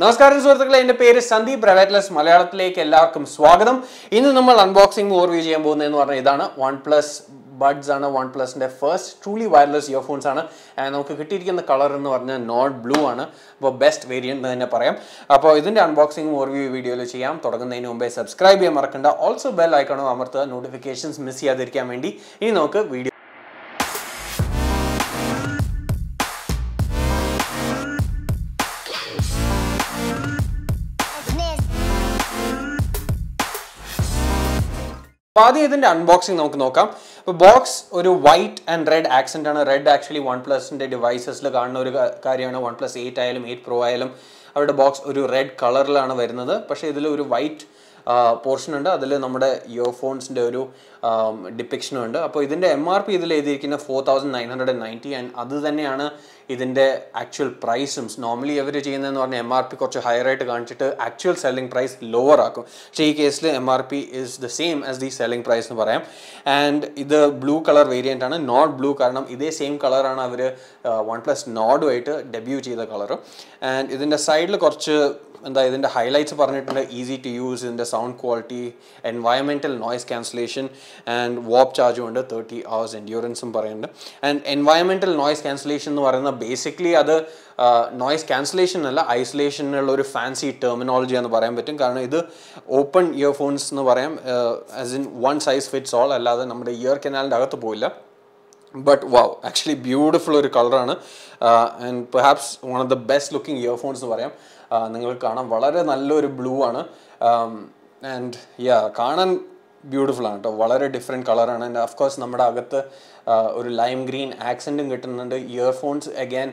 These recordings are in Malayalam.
നമസ്കാരം സുഹൃത്തുക്കളെ എൻ്റെ പേര് സന്ദീപ് റവറ്റ്ലസ് മലയാളത്തിലേക്ക് എല്ലാവർക്കും സ്വാഗതം ഇന്ന് നമ്മൾ അൺബോക്സിംഗ് ഓർവ്യൂ ചെയ്യാൻ പോകുന്നത് എന്ന് പറഞ്ഞാൽ ഇതാണ് വൺ പ്ലസ് ബഡ്സ് ആണ് വൺ പ്ലസിൻ്റെ ഫസ്റ്റ് ട്രൂലി വയർലെസ് ഇയർഫോൺസ് ആണ് നമുക്ക് കിട്ടിയിരിക്കുന്ന കളർ എന്ന് പറഞ്ഞാൽ നോട്ട് ബ്ലൂ ആണ് അപ്പോൾ ബെസ്റ്റ് വേരിയൻ്റ് എന്ന് തന്നെ പറയാം അപ്പോൾ ഇതിൻ്റെ അൺബോക്സിംഗ് ഓർവ്യൂ വീഡിയോയിൽ ചെയ്യാം തുടങ്ങുന്നതിന് മുമ്പേ സബ്സ്ക്രൈബ് ചെയ്യാൻ മറക്കണ്ട ഓൾസോ ബെൽ ഐക്കണോ അമർത്തുക നോട്ടിഫിക്കേഷൻസ് മിസ് ചെയ്യാതിരിക്കാൻ വേണ്ടി ഇനി നമുക്ക് വീഡിയോ അപ്പോൾ ആദ്യം ഇതിൻ്റെ അൺബോക്സിങ് നമുക്ക് നോക്കാം അപ്പോൾ ബോക്സ് ഒരു വൈറ്റ് ആൻഡ് റെഡ് ആക്സെൻ്റ് ആണ് റെഡ് ആക്ച്വലി വൺ പ്ലസിൻ്റെ ഡിവൈസസിൽ കാണുന്ന ഒരു കാര്യമാണ് വൺ പ്ലസ് എയ്റ്റ് ആയാലും എയ്റ്റ് പ്രോ ആയാലും അവരുടെ ബോക്സ് ഒരു റെഡ് കളറിലാണ് വരുന്നത് പക്ഷേ ഇതിൽ ഒരു വൈറ്റ് പോർഷൻ ഉണ്ട് അതിൽ നമ്മുടെ ഇയർഫോൺസിൻ്റെ ഒരു ഡിപ്പിക്ഷനും ഉണ്ട് അപ്പോൾ ഇതിൻ്റെ എം ആർ പി ഇതിൽ എഴുതിയിരിക്കുന്ന four thousand nine hundred and ninety and അത് തന്നെയാണ് ഇതിൻ്റെ ആക്ച്വൽ പ്രൈസും നോർമലി അവർ ചെയ്യുന്നതെന്ന് പറഞ്ഞാൽ എം ആർ പി കുറച്ച് ഹയർ ആയിട്ട് കാണിച്ചിട്ട് ആക്ച്വൽ സെല്ലിംഗ് പ്രൈസ് ലോവർ ആക്കും പക്ഷേ ഈ കേസിൽ M R P is the same as the selling price എന്ന് പറയാം ആൻഡ് ഇത് ബ്ലൂ കളർ വേരിയൻ്റ് ആണ് നോട്ട് ബ്ലൂ കാരണം ഇതേ സെയിം കളറാണ് അവർ വൺ പ്ലസ് നോഡുമായിട്ട് ഡെബ്യൂ ചെയ്ത കളർ ആൻഡ് ഇതിൻ്റെ സൈഡിൽ കുറച്ച് എന്താ ഇതിൻ്റെ ഹൈലൈറ്റ്സ് പറഞ്ഞിട്ടുണ്ട് ഈസി ടു യൂസ് ഇതിൻ്റെ sound quality, environmental noise cancellation and warp ചാർജും ഉണ്ട് തേർട്ടി അവേഴ്സ് എൻഡ്യൂറൻസും പറയുന്നുണ്ട് ആൻഡ് എൻവയറമെൻറ്റൽ നോയ്സ് ക്യാൻസലേഷൻ എന്ന് പറയുന്ന ബേസിക്കലി അത് നോയ്സ് ക്യാൻസലേഷൻ അല്ല ഐസൊലേഷൻ എന്നുള്ള ഒരു ഫാൻസി ടെർമിനോളജി എന്ന് പറയാൻ പറ്റും കാരണം ഇത് ഓപ്പൺ ഇയർഫോൺസ് എന്ന് പറയാം as in one size fits all അല്ലാതെ നമ്മുടെ ഇയർ കനാലിൻ്റെ അകത്ത് പോയില്ല ബട്ട് വാവ് ആക്ച്വലി ബ്യൂട്ടിഫുൾ ഒരു കളറാണ് and perhaps one of the best looking earphones എന്ന് പറയാം നിങ്ങൾക്ക് കാണാം വളരെ നല്ലൊരു ബ്ലൂ ആണ് ആൻഡ് യാ കാണാൻ ബ്യൂട്ടിഫുൾ ആണ് കേട്ടോ വളരെ ഡിഫറെൻറ്റ് കളറാണ് ആൻഡ് ഓഫ് കോഴ്സ് നമ്മുടെ അകത്ത് ഒരു ലൈം ഗ്രീൻ ആക്സെൻറ്റും കിട്ടുന്നുണ്ട് ഇയർഫോൺസ് അഗൈൻ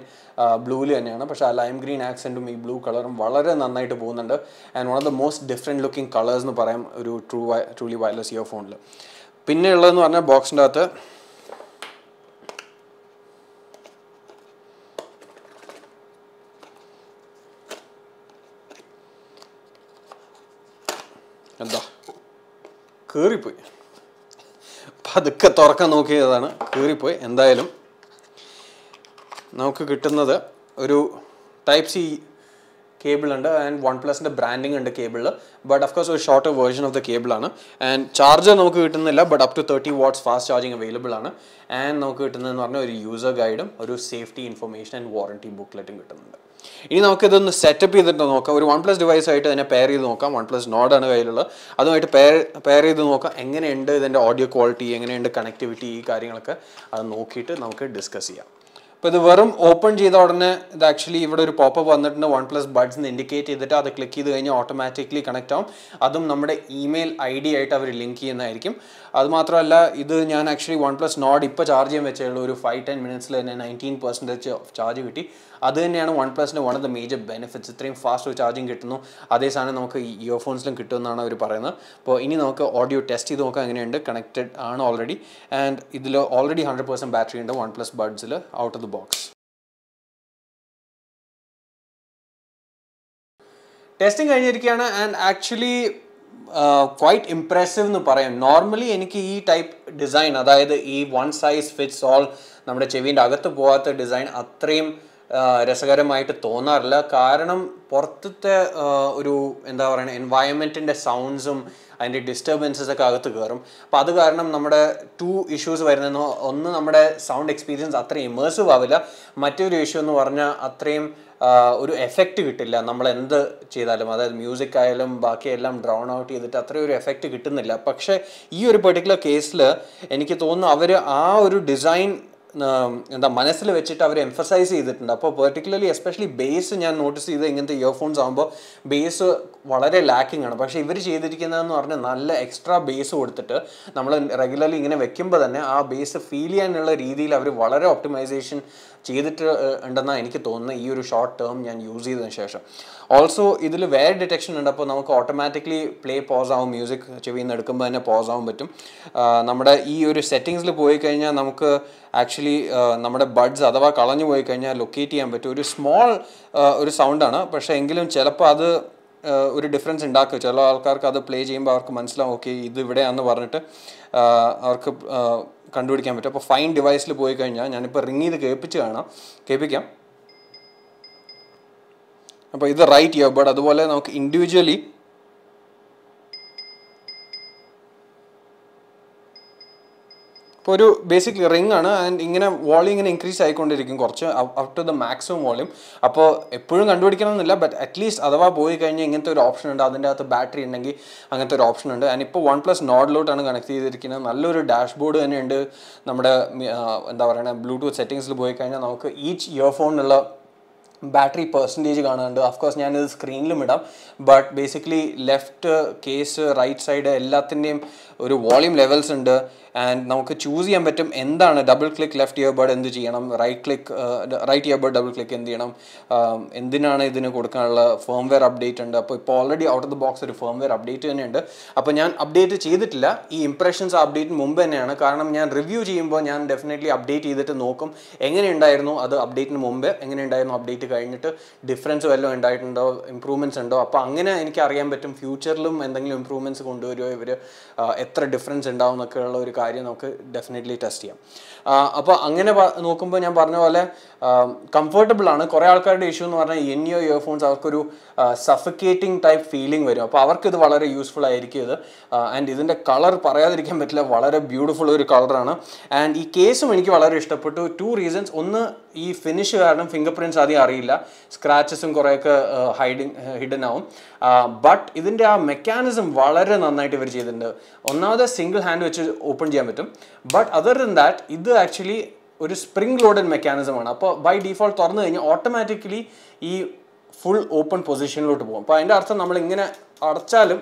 ബ്ലൂവിൽ തന്നെയാണ് പക്ഷേ ആ ലൈം ഗ്രീൻ ആക്സെൻറ്റും ഈ ബ്ലൂ കളറും വളരെ നന്നായിട്ട് പോകുന്നുണ്ട് and one of the most different looking colours എന്ന് പറയാം ഒരു ട്രൂ ട്രൂലി വയർലെസ് ഇയർഫോണിൽ പിന്നെ ഉള്ളതെന്ന് പറഞ്ഞാൽ ബോക്സിൻ്റെ അകത്ത് എന്താ കീറിപ്പോയി പതുക്കെ തുറക്കാൻ നോക്കിയതാണ് കീറിപ്പോയി എന്തായാലും നമുക്ക് കിട്ടുന്നത് ഒരു ടൈപ്പ് സി കേബിൾ ഉണ്ട് ആൻഡ് വൺ പ്ലസിൻ്റെ ബ്രാൻഡിങ് ഉണ്ട് കേബിളിൽ ബട്ട് ഓഫ് കോഴ്സ് ഒരു ഷോർട്ട് വേർഷൻ ഓഫ് ദ കേബിളാണ് ആൻഡ് ചാർജർ നമുക്ക് കിട്ടുന്നില്ല but up to thirty watts fast charging available ആണ് ആൻഡ് നമുക്ക് കിട്ടുന്നതെന്ന് പറഞ്ഞാൽ ഒരു യൂസർ ഗൈഡും ഒരു സേഫ്റ്റി ഇൻഫർമേഷൻ ആൻഡ് വാറണ്ടി ബുക്ക്ലെറ്റും കിട്ടുന്നുണ്ട് ഇനി നമുക്കിതൊന്ന് സെറ്റപ്പ് ചെയ്തിട്ട് നോക്കാം ഒരു വൺ പ്ലസ് ഡിവൈസായിട്ട് അതിനെ പെയർ ചെയ്ത് നോക്കാം വൺ പ്ലസ് നോഡാണ് കയ്യിലുള്ള അതുമായിട്ട് പെയർ പെയർ ചെയ്ത് നോക്കാം എങ്ങനെയുണ്ട് ഇതിൻ്റെ ഓഡിയോ ക്വാളിറ്റി എങ്ങനെയുണ്ട് കണക്ടിവിറ്റി ഈ കാര്യങ്ങളൊക്കെ അത് നോക്കിയിട്ട് നമുക്ക് ഡിസ്കസ് ചെയ്യാം അപ്പോൾ ഇത് വെറും ഓപ്പൺ ചെയ്ത ഉടനെ ഇത് ആക്ച്വലി ഇവിടെ ഒരു അപ്പ് വന്നിട്ടുണ്ട് വൺ പ്ലസ് ബഡ്സ് എന്ന് ഇൻഡിക്കേറ്റ് ചെയ്തിട്ട് അത് ക്ലിക്ക് ചെയ്ത് കഴിഞ്ഞാൽ ഓട്ടോമാറ്റിക്കലി കണക്ട് ആവും അതും നമ്മുടെ ഇമെയിൽ ഐ ഡി ആയിട്ട് അവർ ലിങ്ക് ചെയ്യുന്നതായിരിക്കും അതുമാത്രമല്ല ഇത് ഞാൻ ആക്ച്വലി വൺ പ്ലസ് നോഡ് ഇപ്പോൾ ചാർജ് ചെയ്യാൻ വെച്ചേ ഉള്ളൂ ഒരു ഫൈവ് ടെൻ മിനിറ്റ്സിൽ തന്നെ നയൻറ്റീൻ പെർസെൻറ്റേജ് ഓഫ് ചാർജ് കിട്ടി അത് തന്നെയാണ് വൺ പ്ലസിൻ്റെ one of the major benefits ഇത്രയും ഫാസ്റ്റ് ചാർജിങ് കിട്ടുന്നു അതേ സാധനം നമുക്ക് ഇയർഫോൺസിലും കിട്ടുമെന്നാണ് അവർ പറയുന്നത് അപ്പോൾ ഇനി നമുക്ക് ഓഡിയോ ടെസ്റ്റ് ചെയ്ത് നോക്കാം എങ്ങനെയുണ്ട് കണക്റ്റഡ് ആണ് ഓൾറെഡി ആൻഡ് ഇതിൽ ഓൾറെഡി ഹൺഡ്രഡ് പെർസെൻറ്റ് ബാറ്ററി ഉണ്ട് വൺ പ്ലസ് ബഡ്സിൽ out of the box testing കഴിഞ്ഞിരിക്കുകയാണ് ആൻഡ് ആക്ച്വലി ക്വൈറ്റ് ഇംപ്രസീവ് എന്ന് പറയും നോർമലി എനിക്ക് ഈ ടൈപ്പ് ഡിസൈൻ അതായത് ഈ വൺ സൈസ് ഫിറ്റ്സ് ഓൾ നമ്മുടെ ചെവിൻ്റെ അകത്ത് പോകാത്ത ഡിസൈൻ അത്രയും രസകരമായിട്ട് തോന്നാറില്ല കാരണം പുറത്തത്തെ ഒരു എന്താ പറയുക എൻവയൺമെൻറ്റിൻ്റെ സൗണ്ട്സും അതിൻ്റെ ഡിസ്റ്റർബൻസസ് ഒക്കെ അകത്ത് കയറും അപ്പോൾ അത് കാരണം നമ്മുടെ ടു ഇഷ്യൂസ് വരുന്ന ഒന്ന് നമ്മുടെ സൗണ്ട് എക്സ്പീരിയൻസ് അത്രയും ഇമേഴ്സീവ് ആവില്ല മറ്റൊരു ഇഷ്യൂ എന്ന് പറഞ്ഞാൽ അത്രയും ഒരു എഫക്റ്റ് കിട്ടില്ല നമ്മൾ എന്ത് ചെയ്താലും അതായത് മ്യൂസിക് ആയാലും ബാക്കിയെല്ലാം ഡ്രൗൺ ഔട്ട് ചെയ്തിട്ട് അത്രയും ഒരു എഫക്റ്റ് കിട്ടുന്നില്ല പക്ഷേ ഈ ഒരു പെർട്ടിക്കുലർ കേസിൽ എനിക്ക് തോന്നുന്നു അവർ ആ ഒരു ഡിസൈൻ എന്താ മനസ്സിൽ വെച്ചിട്ട് അവർ എംഫസൈസ് ചെയ്തിട്ടുണ്ട് അപ്പോൾ പെർട്ടിക്കുലർലി എസ്പെഷ്യലി ബേസ് ഞാൻ നോട്ടീസ് ചെയ്ത് ഇങ്ങനത്തെ ഇയർഫോൺസ് ആകുമ്പോൾ ബേസ് വളരെ ലാക്കിംഗ് ആണ് പക്ഷേ ഇവർ ചെയ്തിരിക്കുന്നതെന്ന് പറഞ്ഞാൽ നല്ല എക്സ്ട്രാ ബേസ് കൊടുത്തിട്ട് നമ്മൾ റെഗുലർലി ഇങ്ങനെ വെക്കുമ്പോൾ തന്നെ ആ ബേസ് ഫീൽ ചെയ്യാനുള്ള രീതിയിൽ അവർ വളരെ ഒപ്റ്റിമൈസേഷൻ ചെയ്തിട്ട് ഉണ്ടെന്നാണ് എനിക്ക് തോന്നുന്നത് ഈ ഒരു ഷോർട്ട് ടേം ഞാൻ യൂസ് ചെയ്തതിന് ശേഷം ഓൾസോ ഇതിൽ വേറെ ഡിറ്റക്ഷൻ ഉണ്ട് അപ്പോൾ നമുക്ക് ഓട്ടോമാറ്റിക്കലി പ്ലേ പോസ് ആവും മ്യൂസിക് ചെവിയിൽ നിന്ന് എടുക്കുമ്പോൾ തന്നെ പോസ് ആവാൻ പറ്റും നമ്മുടെ ഈ ഒരു സെറ്റിങ്സിൽ പോയി കഴിഞ്ഞാൽ നമുക്ക് ആക്ച്വലി നമ്മുടെ ബഡ്സ് അഥവാ കളഞ്ഞു പോയി കഴിഞ്ഞാൽ ലൊക്കേറ്റ് ചെയ്യാൻ പറ്റും ഒരു സ്മോൾ ഒരു സൗണ്ടാണ് പക്ഷേ എങ്കിലും ചിലപ്പോൾ അത് ഒരു ഡിഫറൻസ് ഉണ്ടാക്കുക ചില ആൾക്കാർക്ക് അത് പ്ലേ ചെയ്യുമ്പോൾ അവർക്ക് മനസ്സിലാവും ഓക്കെ ഇത് ഇവിടെയാണെന്ന് പറഞ്ഞിട്ട് അവർക്ക് കണ്ടുപിടിക്കാൻ പറ്റും അപ്പോൾ ഫൈൻ ഡിവൈസിൽ പോയി കഴിഞ്ഞാൽ ഞാനിപ്പോൾ റിങ് ചെയ്ത് കേൾപ്പിച്ച് കാണാം കേൾപ്പിക്കാം അപ്പോൾ ഇത് റൈറ്റ് ചെയ്യാം ബട്ട് അതുപോലെ നമുക്ക് ഇൻഡിവിജ്വലി ഇപ്പോൾ ഒരു ബേസിക്കലി റിംഗ് ആണ് ആൻഡ് ഇങ്ങനെ വോളിയം ഇങ്ങനെ ഇൻക്രീസ് ആയിക്കൊണ്ടിരിക്കും കുറച്ച് up to the maximum volume അപ്പോൾ എപ്പോഴും എന്നില്ല ബട്ട് അറ്റ്ലീസ്റ്റ് അഥവാ പോയി കഴിഞ്ഞാൽ ഇങ്ങനത്തെ ഒരു ഓപ്ഷൻ ഉണ്ട് അതിൻ്റെ അകത്ത് ബാറ്ററി ഉണ്ടെങ്കിൽ അങ്ങനത്തെ ഒരു ഓപ്ഷൻ ഉണ്ട് ആൻഡ് ഇപ്പോൾ വൺ പ്ലസ് നോഡിലോട്ടാണ് കണക്ട് ചെയ്തിരിക്കുന്നത് നല്ലൊരു ഡാഷ്ബോർഡ് തന്നെ ഉണ്ട് നമ്മുടെ എന്താ പറയുക ബ്ലൂടൂത്ത് സെറ്റിങ്സിൽ പോയി കഴിഞ്ഞാൽ നമുക്ക് ഈച്ച് ഇയർഫോണിനുള്ള ബാറ്ററി പെർസെൻറ്റേജ് കാണാനുണ്ട് അഫ്കോഴ്സ് ഞാനിത് സ്ക്രീനിലും ഇടാം but basically left case right side എല്ലാത്തിൻ്റെയും ഒരു വോളിയം ലെവൽസ് ഉണ്ട് ആൻഡ് നമുക്ക് ചൂസ് ചെയ്യാൻ പറ്റും എന്താണ് double click left ear bud എന്ത് ചെയ്യണം right click right ear bud double click എന്ത് ചെയ്യണം um, എന്തിനാണ് ഇതിന് കൊടുക്കാനുള്ള ഫേംവെയർ അപ്ഡേറ്റ് ഉണ്ട് അപ്പോൾ ഇപ്പോൾ already out of the box ഒരു ഫേംവെയർ അപ്ഡേറ്റ് തന്നെയുണ്ട് അപ്പോൾ ഞാൻ അപ്ഡേറ്റ് ചെയ്തിട്ടില്ല ഈ ഇംപ്രഷൻസ് അപ്ഡേറ്റ് മുമ്പ് തന്നെയാണ് കാരണം ഞാൻ റിവ്യൂ ചെയ്യുമ്പോൾ ഞാൻ ഡെഫിനറ്റ്ലി അപ്ഡേറ്റ് ചെയ്തിട്ട് നോക്കും എങ്ങനെയുണ്ടായിരുന്നു അത് അപ്ഡേറ്റിന് മുമ്പ് എങ്ങനെയുണ്ടായിരുന്നു അപ്ഡേറ്റ് കഴിഞ്ഞിട്ട് ഡിഫറൻസ് വല്ലതും ഉണ്ടായിട്ടുണ്ടോ ഇമ്പ്രൂവ്മെൻറ്റ്സ് ഉണ്ടോ അപ്പോൾ അങ്ങനെ എനിക്ക് അറിയാൻ പറ്റും ഫ്യൂച്ചറിലും എന്തെങ്കിലും ഇമ്പ്രൂവ്മെൻറ്റ്സ് കൊണ്ടുവരുമോ ഇവർ എത്ര ഡിഫറൻസ് ഉണ്ടാവും എന്നൊക്കെ ഉള്ള ഒരു കാര്യം നമുക്ക് ഡെഫിനറ്റ്ലി ടെസ്റ്റ് ചെയ്യാം അപ്പോൾ അങ്ങനെ നോക്കുമ്പോൾ ഞാൻ പറഞ്ഞ പോലെ കംഫർട്ടബിൾ ആണ് കുറേ ആൾക്കാരുടെ ഇഷ്യൂ എന്ന് പറഞ്ഞാൽ എൻ ഇയർഫോൺസ് അവർക്കൊരു സഫക്കേറ്റിംഗ് ടൈപ്പ് ഫീലിംഗ് വരും അപ്പോൾ അവർക്കിത് വളരെ യൂസ്ഫുൾ ആയിരിക്കും ഇത് ആൻഡ് ഇതിൻ്റെ കളർ പറയാതിരിക്കാൻ പറ്റില്ല വളരെ ബ്യൂട്ടിഫുൾ ഒരു കളറാണ് ആൻഡ് ഈ കേസും എനിക്ക് വളരെ ഇഷ്ടപ്പെട്ടു ടു റീസൺസ് ഒന്ന് ഈ ഫിനിഷ് കാരണം ഫിംഗർ പ്രിൻറ്റ്സ് ആദ്യം അറിയില്ല സ്ക്രാച്ചസും കുറേയൊക്കെ ഹൈഡിങ് ഹിഡൻ ആവും ബട്ട് ഇതിൻ്റെ ആ മെക്കാനിസം വളരെ നന്നായിട്ട് ഇവർ ചെയ്തിട്ടുണ്ട് ഒന്നാമത് സിംഗിൾ ഹാൻഡ് വെച്ച് ഓപ്പൺ ചെയ്യാൻ പറ്റും ബട്ട് അതർ ദൻ ദാറ്റ് ഇത് ആക്ച്വലി ഒരു സ്പ്രിംഗ് ലോഡഡ് മെക്കാനിസമാണ് അപ്പോൾ ബൈ ഡിഫോൾട്ട് തുറന്നു കഴിഞ്ഞാൽ ഓട്ടോമാറ്റിക്കലി ഈ ഫുൾ ഓപ്പൺ പൊസിഷനിലോട്ട് പോകും അപ്പോൾ അതിൻ്റെ അർത്ഥം നമ്മൾ ഇങ്ങനെ അടച്ചാലും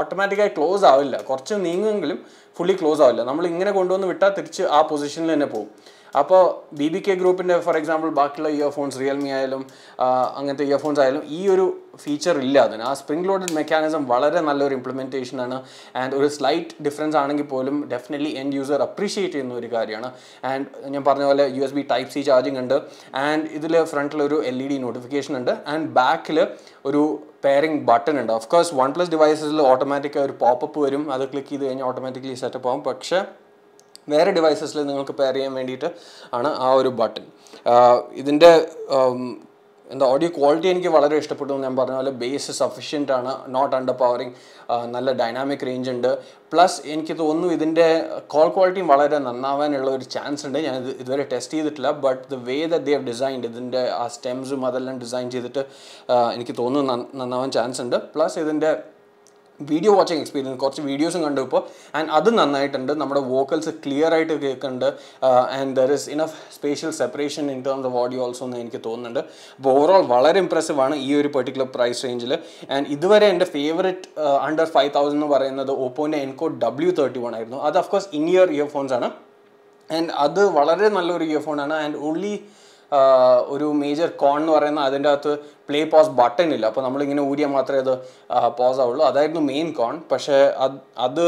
ഓട്ടോമാറ്റിക്കായി ക്ലോസ് ആവില്ല കുറച്ച് നീങ്ങുമെങ്കിലും ഫുള്ളി ക്ലോസ് ആവില്ല നമ്മൾ ഇങ്ങനെ കൊണ്ടുവന്ന് വിട്ടാൽ തിരിച്ച് ആ പൊസിഷനിൽ തന്നെ പോകും അപ്പോൾ ബി ബി കെ ഗ്രൂപ്പിൻ്റെ ഫോർ എക്സാമ്പിൾ ബാക്കിയുള്ള ഇയർഫോൺസ് റിയൽമി ആയാലും അങ്ങനത്തെ ഇയർഫോൺസ് ആയാലും ഈ ഒരു ഫീച്ചർ ഇല്ല അതിന് ആ സ്പ്രിംഗ് ലോഡഡ് മെക്കാനിസം വളരെ നല്ലൊരു ഇംപ്ലിമെൻറ്റേഷൻ ആണ് ആൻഡ് ഒരു സ്ലൈറ്റ് ഡിഫറൻസ് ആണെങ്കിൽ പോലും ഡെഫിനറ്റ്ലി എൻഡ് യൂസർ അപ്രീഷിയേറ്റ് ചെയ്യുന്ന ഒരു കാര്യമാണ് ആൻഡ് ഞാൻ പറഞ്ഞ പോലെ U S B type C charging ഉണ്ട് ആൻഡ് ഇതിൽ ഫ്രണ്ടിൽ ഒരു എൽ ഇ ഡി നോട്ടിഫിക്കേഷൻ ഉണ്ട് ആൻഡ് ബാക്കിൽ ഒരു പെയറിംഗ് ബട്ടൺ ഉണ്ട് ഓഫ് കോഴ്സ് വൺ പ്ലസ് ഡിവൈസസിൽ ഓട്ടോമാറ്റിക്കായി ഒരു പോപ്പ് വരും അത് ക്ലിക്ക് ചെയ്ത് കഴിഞ്ഞാൽ ഓട്ടോമാറ്റിക്കലി സെറ്റപ്പ് ആവും പക്ഷേ വേറെ ഡിവൈസസിൽ നിങ്ങൾക്ക് പെയർ ചെയ്യാൻ വേണ്ടിയിട്ട് ആണ് ആ ഒരു ബട്ടൺ ഇതിൻ്റെ എന്താ ഓഡിയോ ക്വാളിറ്റി എനിക്ക് വളരെ ഇഷ്ടപ്പെട്ടു ഞാൻ പറഞ്ഞ പോലെ ബേസ് സഫിഷ്യൻ്റ് ആണ് നോട്ട് അണ്ടർ പവറിങ് നല്ല ഡൈനാമിക് റേഞ്ച് ഉണ്ട് പ്ലസ് എനിക്ക് തോന്നുന്നു ഇതിൻ്റെ കോൾ ക്വാളിറ്റിയും വളരെ നന്നാവാനുള്ള ഒരു ചാൻസ് ഉണ്ട് ഞാൻ ഇത് ഇതുവരെ ടെസ്റ്റ് ചെയ്തിട്ടില്ല but the way the they have designed ഇതിൻ്റെ ആ സ്റ്റെംസും അതെല്ലാം ഡിസൈൻ ചെയ്തിട്ട് എനിക്ക് തോന്നുന്നു നന്നാവാൻ ചാൻസ് ഉണ്ട് പ്ലസ് ഇതിൻ്റെ വീഡിയോ വാച്ചിങ് എക്സ്പീരിയൻസ് കുറച്ച് വീഡിയോസും കണ്ടു ഇപ്പോൾ ആൻഡ് അത് നന്നായിട്ടുണ്ട് നമ്മുടെ വോക്കൽസ് ക്ലിയർ ആയിട്ട് കേൾക്കുന്നുണ്ട് and there is enough spatial separation in terms of audio also എന്ന് എനിക്ക് തോന്നുന്നുണ്ട് അപ്പോൾ ഓവറോൾ വളരെ ഇംപ്രസീവ് ആണ് ഈ ഒരു പെർട്ടിക്കുലർ പ്രൈസ് റേഞ്ചിൽ ആൻഡ് ഇതുവരെ എൻ്റെ ഫേവററ്റ് അണ്ടർ ഫൈവ് തൗസൻഡ് എന്ന് പറയുന്നത് ഓപ്പോൻ്റെ എൻകോ ഡബ്ല്യു തേർട്ടി വൺ ആയിരുന്നു അത് അഫ്കോഴ്സ് ഇൻ ഇയർ ഇയർഫോൺസ് ആണ് ആൻഡ് അത് വളരെ നല്ലൊരു ഇയർഫോൺ ആണ് ആൻഡ് ഓൺലി ഒരു മേജർ കോൺ എന്ന് പറയുന്ന അതിൻ്റെ അകത്ത് പ്ലേ പോസ് ബട്ടൺ ഇല്ല അപ്പോൾ നമ്മളിങ്ങനെ ഊരിയ മാത്രമേ അത് പോസ് ആവുള്ളൂ അതായിരുന്നു മെയിൻ കോൺ പക്ഷേ അത് അത്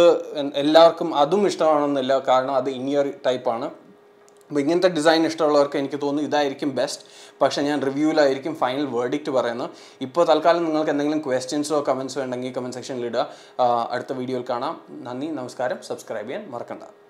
എല്ലാവർക്കും അതും ഇഷ്ടമാണെന്നില്ല കാരണം അത് ഇനിയർ ടൈപ്പാണ് അപ്പോൾ ഇങ്ങനത്തെ ഡിസൈൻ ഇഷ്ടമുള്ളവർക്ക് എനിക്ക് തോന്നുന്നു ഇതായിരിക്കും ബെസ്റ്റ് പക്ഷേ ഞാൻ റിവ്യൂവിലായിരിക്കും ഫൈനൽ വേർഡിക്റ്റ് പറയുന്നത് ഇപ്പോൾ തൽക്കാലം നിങ്ങൾക്ക് എന്തെങ്കിലും ക്വസ്റ്റ്യൻസോ കമൻസോ ഉണ്ടെങ്കിൽ കമൻറ്റ് സെക്ഷനിൽ ഇടുക അടുത്ത വീഡിയോയിൽ കാണാം നന്ദി നമസ്കാരം സബ്സ്ക്രൈബ് ചെയ്യാൻ മറക്കണ്ട